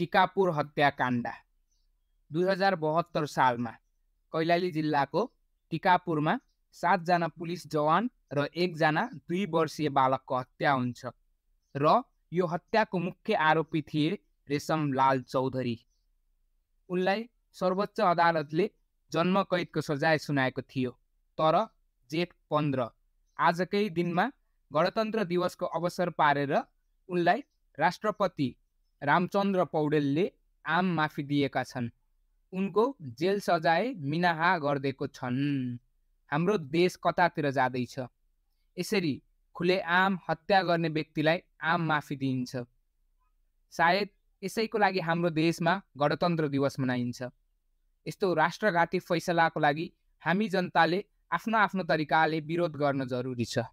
टिकापुर हत्याकाण्ड दुई हजार बहत्तर सालमा कैलाली जिल्लाको टिकापुरमा सातजना पुलिस जवान र एकजना दुई वर्षीय बालकको हत्या हुन्छ र यो हत्याको मुख्य आरोपी थिए रेशम लाल चौधरी उनलाई सर्वोच्च अदालतले जन्म कैदको सजाय सुनाएको थियो तर जेठ पन्ध्र आजकै दिनमा गणतन्त्र दिवसको अवसर पारेर उनलाई राष्ट्रपति रामचन्द्र पौडेलले आम माफी दिएका छन् उनको जेल सजाय मिनाहा गरिदिएको छन् हाम्रो देश कतातिर जाँदैछ यसरी खुलेआम हत्या गर्ने व्यक्तिलाई आम माफी दिइन्छ सायद यसैको लागि हाम्रो देशमा गणतन्त्र दिवस मनाइन्छ यस्तो राष्ट्रघाती फैसलाको लागि हामी जनताले आफ्नो आफ्नो तरिकाले विरोध गर्न जरुरी छ